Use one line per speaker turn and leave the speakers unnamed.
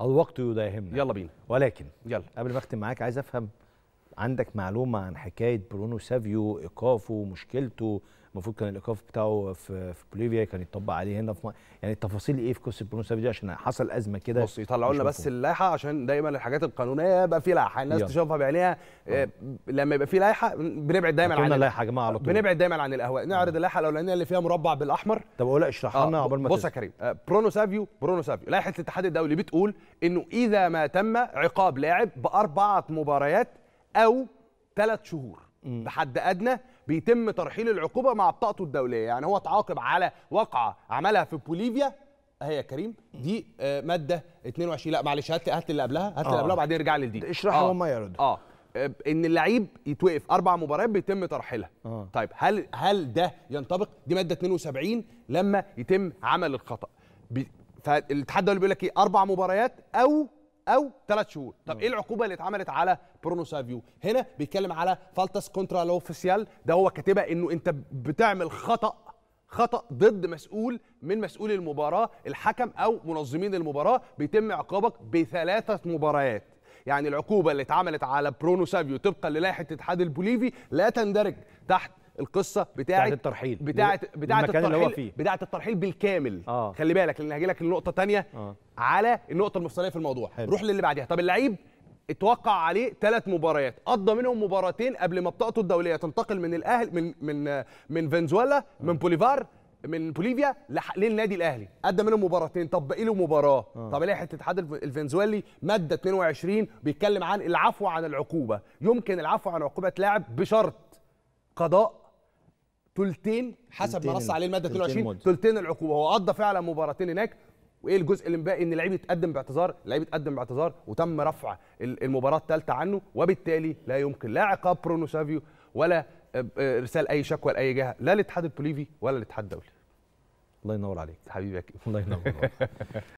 الوقت يداهمنا يلا بينا ولكن يلا قبل ما اختم معاك عايز افهم عندك معلومه عن حكايه برونو سافيو ايقافه مشكلته المفروض كان الايقاف بتاعه في في بوليفيا كان يطبق عليه هنا في م... يعني التفاصيل ايه في قصه برونو سافيو دي عشان حصل ازمه كده بص يطلعوا لنا بس اللائحه عشان دايما الحاجات القانونيه يبقى في لائحه الناس تشوفها بعينيها آه. آه. لما يبقى في لائحه بنبعد دايما عن اللائحه يا جماعه على طول بنبعد دايما عن الاهواء آه. نعرض آه. اللائحه الاولانيه اللي فيها مربع بالاحمر طب اقول اشرح لنا آه. عقبال ما بص يا كريم آه، برونو سافيو برونو سافيو لائحه الاتحاد الدولي بتقول انه اذا ما تم عقاب لاعب باربعه مباريات او ثلاث شهور بحد ادنى بيتم ترحيل العقوبه مع بطاقته الدوليه يعني هو اتعاقب على وقعه عملها في بوليفيا هي يا كريم دي آه ماده 22 لا معلش هات هات اللي قبلها هات اللي آه. قبلها وبعدين ارجع لي دي اشرحها آه. وما يرد آه. اه ان اللعيب يتوقف اربع مباريات بيتم ترحيلها آه. طيب هل هل ده ينطبق دي ماده 72 لما يتم عمل الخطا بي... فالاتحاد الدولي بيقول لك ايه اربع مباريات او او ثلاث شهور طب ايه العقوبه اللي اتعملت على برونو سافيو هنا بيتكلم على فالتس كونترا لوفيسيال ده هو كاتبها انه انت بتعمل خطا خطا ضد مسؤول من مسؤول المباراه الحكم او منظمين المباراه بيتم عقابك بثلاثه مباريات يعني العقوبه اللي اتعملت على برونو سافيو طبقا للائحه الاتحاد البوليفي لا تندرج تحت القصه بتاعه الترحيل بتاعه بتاعه الترحيل اللي هو فيه. بتاعه الترحيل بالكامل آه. خلي بالك لان هجي لك النقطه الثانيه آه. على النقطه المفصليه في الموضوع حلو. روح للي بعديها طب اللعيب اتوقع عليه ثلاث مباريات قضى منهم مباراتين قبل ما بطاقته الدوليه تنتقل من الاهلي من من من فنزويلا آه. من بوليفار من بوليفيا للنادي الاهلي ادى منهم مباراتين طب باقي له مباراه آه. طب لائحه الاتحاد الفنزويلي ماده 22 بيتكلم عن العفو عن العقوبه يمكن العفو عن عقوبه لاعب بشرط قضاء ثلثين حسب ما نص عليه الماده 22 ثلثين العقوبه هو قضى فعلا مباراتين هناك وايه الجزء اللي باقي ان اللعيب يتقدم باعتذار اللعيب يتقدم باعتذار وتم رفع المباراه الثالثه عنه وبالتالي لا يمكن لا عقاب برونو سافيو ولا ارسال آه، آه، اي شكوى لاي جهه لا للاتحاد البوليفي ولا الاتحاد الدولي الله ينور عليك حبيبي الله ينور